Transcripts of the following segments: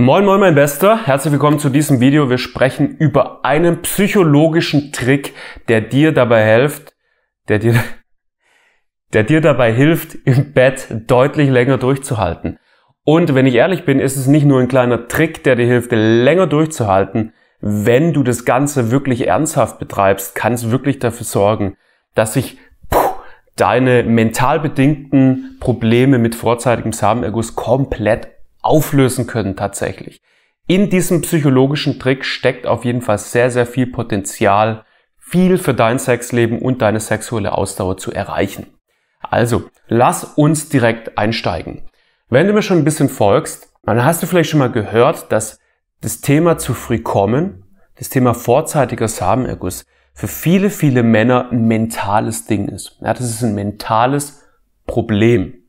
Moin moin mein Bester, herzlich willkommen zu diesem Video. Wir sprechen über einen psychologischen Trick, der dir dabei hilft, der dir, der dir dabei hilft, im Bett deutlich länger durchzuhalten. Und wenn ich ehrlich bin, ist es nicht nur ein kleiner Trick, der dir hilft, länger durchzuhalten. Wenn du das Ganze wirklich ernsthaft betreibst, kann es wirklich dafür sorgen, dass sich deine mental bedingten Probleme mit vorzeitigem Samenerguss komplett auflösen können tatsächlich. In diesem psychologischen Trick steckt auf jeden Fall sehr, sehr viel Potenzial, viel für dein Sexleben und deine sexuelle Ausdauer zu erreichen. Also, lass uns direkt einsteigen. Wenn du mir schon ein bisschen folgst, dann hast du vielleicht schon mal gehört, dass das Thema zu früh kommen, das Thema vorzeitiger Samenerguss für viele, viele Männer ein mentales Ding ist. Ja, das ist ein mentales Problem.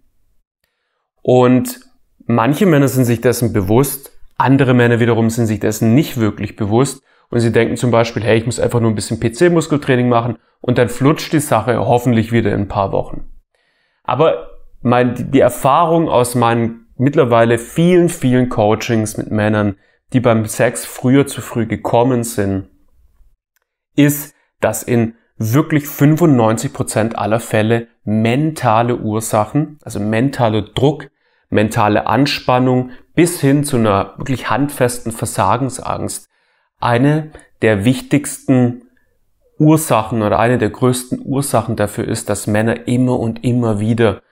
Und Manche Männer sind sich dessen bewusst, andere Männer wiederum sind sich dessen nicht wirklich bewusst und sie denken zum Beispiel, hey, ich muss einfach nur ein bisschen PC-Muskeltraining machen und dann flutscht die Sache hoffentlich wieder in ein paar Wochen. Aber mein, die Erfahrung aus meinen mittlerweile vielen, vielen Coachings mit Männern, die beim Sex früher zu früh gekommen sind, ist, dass in wirklich 95% Prozent aller Fälle mentale Ursachen, also mentaler Druck mentale Anspannung bis hin zu einer wirklich handfesten Versagensangst eine der wichtigsten Ursachen oder eine der größten Ursachen dafür ist, dass Männer immer und immer wieder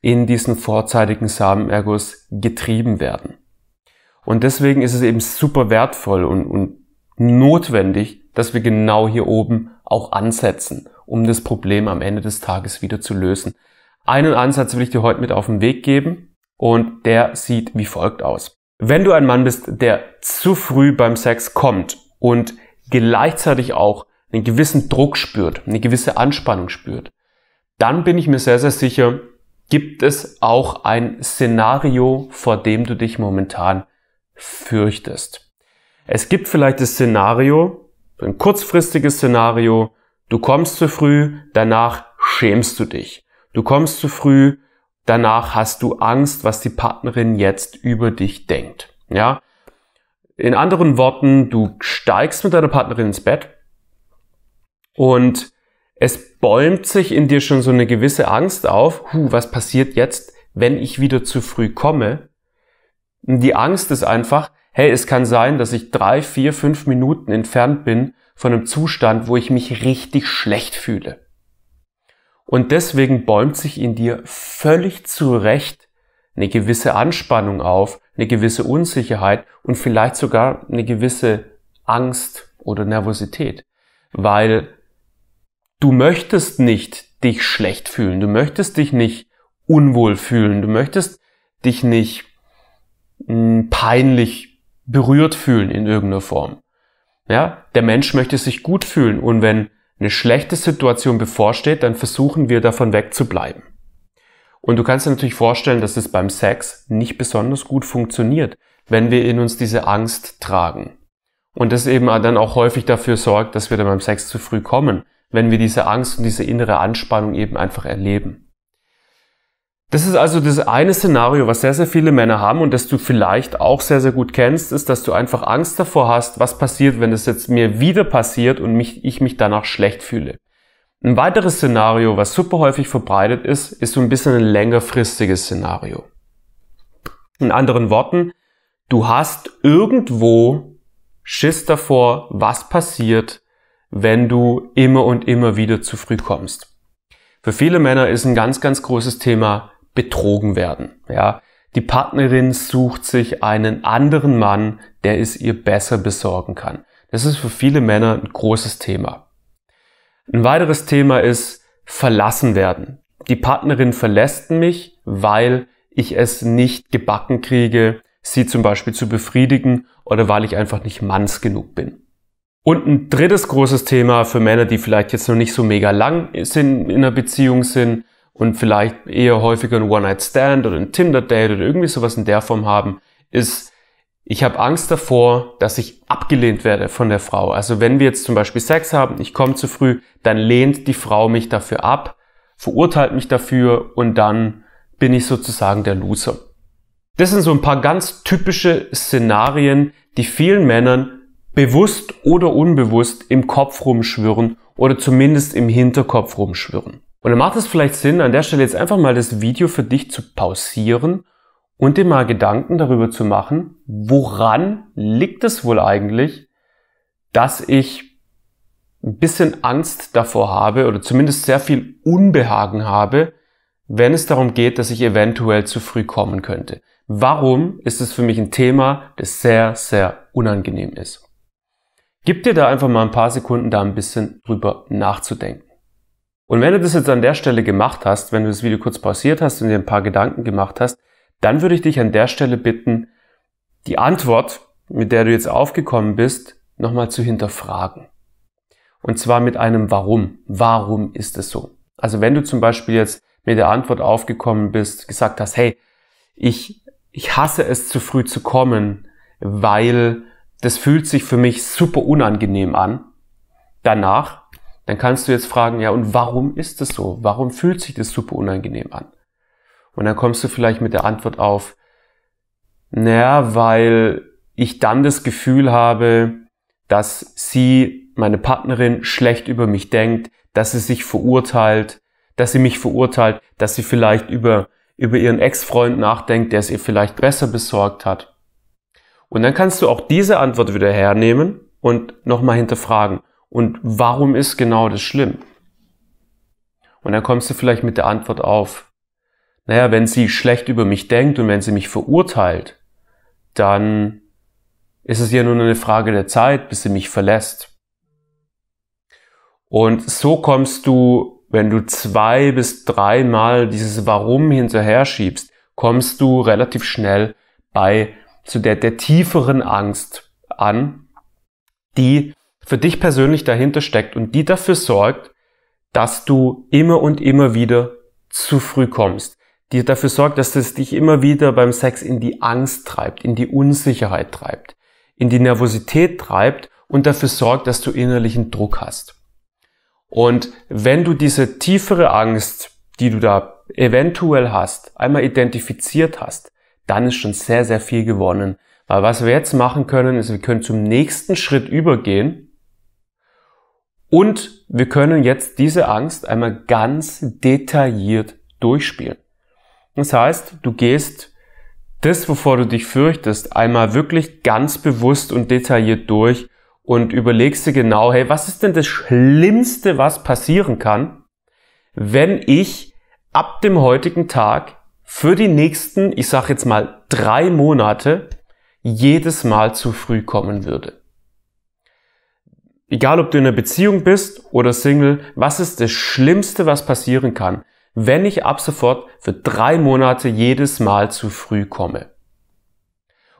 in diesen vorzeitigen Samenerguss getrieben werden. Und deswegen ist es eben super wertvoll und, und notwendig, dass wir genau hier oben auch ansetzen, um das Problem am Ende des Tages wieder zu lösen. Einen Ansatz will ich dir heute mit auf den Weg geben. Und der sieht wie folgt aus. Wenn du ein Mann bist, der zu früh beim Sex kommt und gleichzeitig auch einen gewissen Druck spürt, eine gewisse Anspannung spürt, dann bin ich mir sehr, sehr sicher, gibt es auch ein Szenario, vor dem du dich momentan fürchtest. Es gibt vielleicht das Szenario, ein kurzfristiges Szenario, du kommst zu früh, danach schämst du dich. Du kommst zu früh, danach hast du Angst, was die Partnerin jetzt über dich denkt. Ja? In anderen Worten, du steigst mit deiner Partnerin ins Bett und es bäumt sich in dir schon so eine gewisse Angst auf, huh, was passiert jetzt, wenn ich wieder zu früh komme? die Angst ist einfach, hey, es kann sein, dass ich drei, vier, fünf Minuten entfernt bin von einem Zustand, wo ich mich richtig schlecht fühle. Und deswegen bäumt sich in dir völlig zu Recht eine gewisse Anspannung auf, eine gewisse Unsicherheit und vielleicht sogar eine gewisse Angst oder Nervosität, weil du möchtest nicht dich schlecht fühlen, du möchtest dich nicht unwohl fühlen, du möchtest dich nicht hm, peinlich berührt fühlen in irgendeiner Form. Ja, der Mensch möchte sich gut fühlen und wenn eine schlechte Situation bevorsteht, dann versuchen wir davon wegzubleiben. Und du kannst dir natürlich vorstellen, dass es beim Sex nicht besonders gut funktioniert, wenn wir in uns diese Angst tragen. Und das eben dann auch häufig dafür sorgt, dass wir dann beim Sex zu früh kommen, wenn wir diese Angst und diese innere Anspannung eben einfach erleben. Das ist also das eine Szenario, was sehr, sehr viele Männer haben und das du vielleicht auch sehr, sehr gut kennst, ist, dass du einfach Angst davor hast, was passiert, wenn es jetzt mir wieder passiert und mich, ich mich danach schlecht fühle. Ein weiteres Szenario, was super häufig verbreitet ist, ist so ein bisschen ein längerfristiges Szenario. In anderen Worten, du hast irgendwo Schiss davor, was passiert, wenn du immer und immer wieder zu früh kommst. Für viele Männer ist ein ganz, ganz großes Thema betrogen werden. Ja, die Partnerin sucht sich einen anderen Mann, der es ihr besser besorgen kann. Das ist für viele Männer ein großes Thema. Ein weiteres Thema ist verlassen werden. Die Partnerin verlässt mich, weil ich es nicht gebacken kriege, sie zum Beispiel zu befriedigen oder weil ich einfach nicht manns genug bin. Und ein drittes großes Thema für Männer, die vielleicht jetzt noch nicht so mega lang sind, in einer Beziehung sind, und vielleicht eher häufiger ein One-Night-Stand oder ein Tinder-Date oder irgendwie sowas in der Form haben, ist, ich habe Angst davor, dass ich abgelehnt werde von der Frau. Also wenn wir jetzt zum Beispiel Sex haben, ich komme zu früh, dann lehnt die Frau mich dafür ab, verurteilt mich dafür und dann bin ich sozusagen der Loser. Das sind so ein paar ganz typische Szenarien, die vielen Männern bewusst oder unbewusst im Kopf rumschwirren oder zumindest im Hinterkopf rumschwirren. Und dann macht es vielleicht Sinn, an der Stelle jetzt einfach mal das Video für dich zu pausieren und dir mal Gedanken darüber zu machen, woran liegt es wohl eigentlich, dass ich ein bisschen Angst davor habe oder zumindest sehr viel Unbehagen habe, wenn es darum geht, dass ich eventuell zu früh kommen könnte. Warum ist es für mich ein Thema, das sehr, sehr unangenehm ist? Gib dir da einfach mal ein paar Sekunden, da ein bisschen drüber nachzudenken. Und wenn du das jetzt an der Stelle gemacht hast, wenn du das Video kurz pausiert hast und dir ein paar Gedanken gemacht hast, dann würde ich dich an der Stelle bitten, die Antwort, mit der du jetzt aufgekommen bist, nochmal zu hinterfragen. Und zwar mit einem Warum. Warum ist es so? Also wenn du zum Beispiel jetzt mit der Antwort aufgekommen bist, gesagt hast, hey, ich, ich hasse es zu früh zu kommen, weil das fühlt sich für mich super unangenehm an. Danach dann kannst du jetzt fragen, ja, und warum ist das so? Warum fühlt sich das super unangenehm an? Und dann kommst du vielleicht mit der Antwort auf, naja, weil ich dann das Gefühl habe, dass sie, meine Partnerin, schlecht über mich denkt, dass sie sich verurteilt, dass sie mich verurteilt, dass sie vielleicht über, über ihren Ex-Freund nachdenkt, der es ihr vielleicht besser besorgt hat. Und dann kannst du auch diese Antwort wieder hernehmen und nochmal hinterfragen. Und warum ist genau das schlimm? Und dann kommst du vielleicht mit der Antwort auf, naja, wenn sie schlecht über mich denkt und wenn sie mich verurteilt, dann ist es ja nur eine Frage der Zeit, bis sie mich verlässt. Und so kommst du, wenn du zwei bis dreimal dieses Warum hinterher schiebst, kommst du relativ schnell bei zu der, der tieferen Angst an, die für dich persönlich dahinter steckt und die dafür sorgt, dass du immer und immer wieder zu früh kommst. Die dafür sorgt, dass es dich immer wieder beim Sex in die Angst treibt, in die Unsicherheit treibt, in die Nervosität treibt und dafür sorgt, dass du innerlichen Druck hast. Und wenn du diese tiefere Angst, die du da eventuell hast, einmal identifiziert hast, dann ist schon sehr, sehr viel gewonnen. Weil was wir jetzt machen können, ist, wir können zum nächsten Schritt übergehen und wir können jetzt diese Angst einmal ganz detailliert durchspielen. Das heißt, du gehst das, wovor du dich fürchtest, einmal wirklich ganz bewusst und detailliert durch und überlegst dir genau, hey, was ist denn das Schlimmste, was passieren kann, wenn ich ab dem heutigen Tag für die nächsten, ich sage jetzt mal drei Monate, jedes Mal zu früh kommen würde. Egal, ob du in einer Beziehung bist oder Single, was ist das Schlimmste, was passieren kann, wenn ich ab sofort für drei Monate jedes Mal zu früh komme?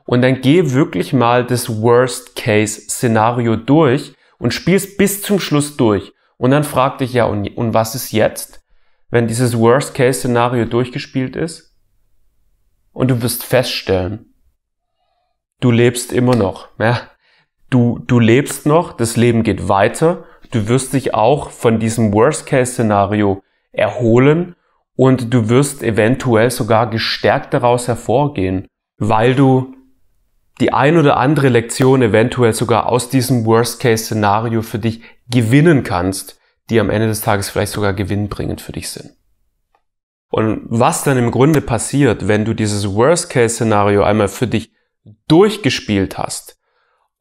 Und dann geh wirklich mal das Worst-Case-Szenario durch und spielst bis zum Schluss durch. Und dann frag dich ja, und, und was ist jetzt, wenn dieses Worst-Case-Szenario durchgespielt ist? Und du wirst feststellen, du lebst immer noch. Ja, du, du lebst noch, das Leben geht weiter, du wirst dich auch von diesem Worst-Case-Szenario erholen und du wirst eventuell sogar gestärkt daraus hervorgehen, weil du die ein oder andere Lektion eventuell sogar aus diesem Worst-Case-Szenario für dich gewinnen kannst, die am Ende des Tages vielleicht sogar gewinnbringend für dich sind. Und was dann im Grunde passiert, wenn du dieses Worst-Case-Szenario einmal für dich durchgespielt hast,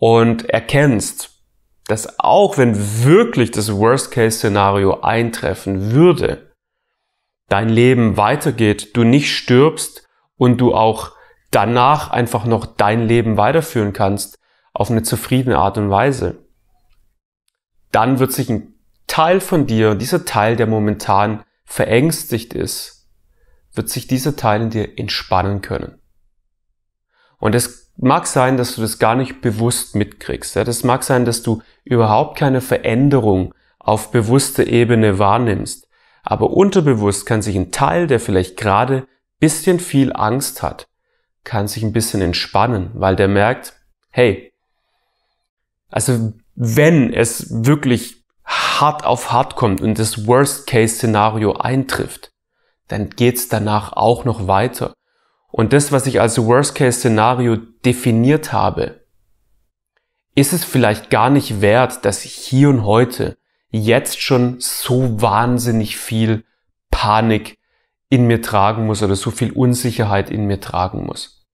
und erkennst, dass auch wenn wirklich das Worst-Case-Szenario eintreffen würde, dein Leben weitergeht, du nicht stirbst und du auch danach einfach noch dein Leben weiterführen kannst auf eine zufriedene Art und Weise, dann wird sich ein Teil von dir, dieser Teil, der momentan verängstigt ist, wird sich dieser Teil in dir entspannen können. Und es mag sein, dass du das gar nicht bewusst mitkriegst. Das mag sein, dass du überhaupt keine Veränderung auf bewusster Ebene wahrnimmst. Aber unterbewusst kann sich ein Teil, der vielleicht gerade bisschen viel Angst hat, kann sich ein bisschen entspannen, weil der merkt, hey, also wenn es wirklich hart auf hart kommt und das Worst-Case-Szenario eintrifft, dann geht's danach auch noch weiter und das, was ich als Worst-Case-Szenario definiert habe, ist es vielleicht gar nicht wert, dass ich hier und heute jetzt schon so wahnsinnig viel Panik in mir tragen muss oder so viel Unsicherheit in mir tragen muss.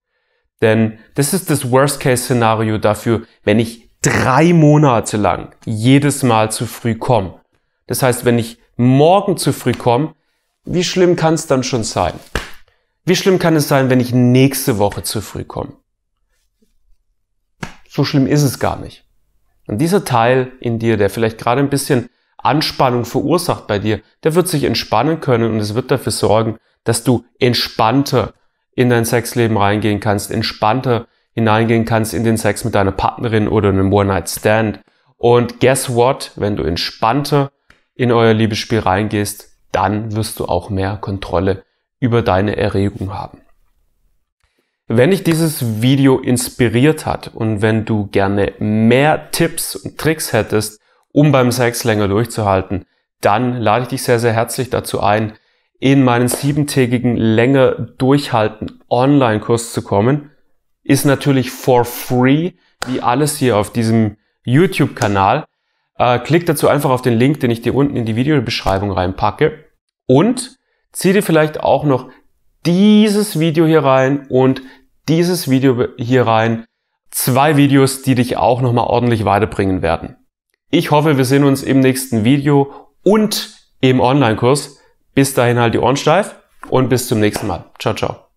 Denn das ist das Worst-Case-Szenario dafür, wenn ich drei Monate lang jedes Mal zu früh komme. Das heißt, wenn ich morgen zu früh komme, wie schlimm kann es dann schon sein? Wie schlimm kann es sein, wenn ich nächste Woche zu früh komme? So schlimm ist es gar nicht. Und dieser Teil in dir, der vielleicht gerade ein bisschen Anspannung verursacht bei dir, der wird sich entspannen können und es wird dafür sorgen, dass du entspannter in dein Sexleben reingehen kannst, entspannter hineingehen kannst in den Sex mit deiner Partnerin oder einem One-Night-Stand. Und guess what? Wenn du entspannter in euer Liebesspiel reingehst, dann wirst du auch mehr Kontrolle über deine Erregung haben. Wenn dich dieses Video inspiriert hat und wenn du gerne mehr Tipps und Tricks hättest, um beim Sex länger durchzuhalten, dann lade ich dich sehr, sehr herzlich dazu ein, in meinen siebentägigen länger durchhalten Online-Kurs zu kommen. Ist natürlich for free, wie alles hier auf diesem YouTube-Kanal. Äh, klick dazu einfach auf den Link, den ich dir unten in die Videobeschreibung reinpacke. Und zieh dir vielleicht auch noch dieses Video hier rein und dieses Video hier rein. Zwei Videos, die dich auch nochmal ordentlich weiterbringen werden. Ich hoffe, wir sehen uns im nächsten Video und im Online-Kurs. Bis dahin halt die Ohren steif und bis zum nächsten Mal. Ciao, ciao.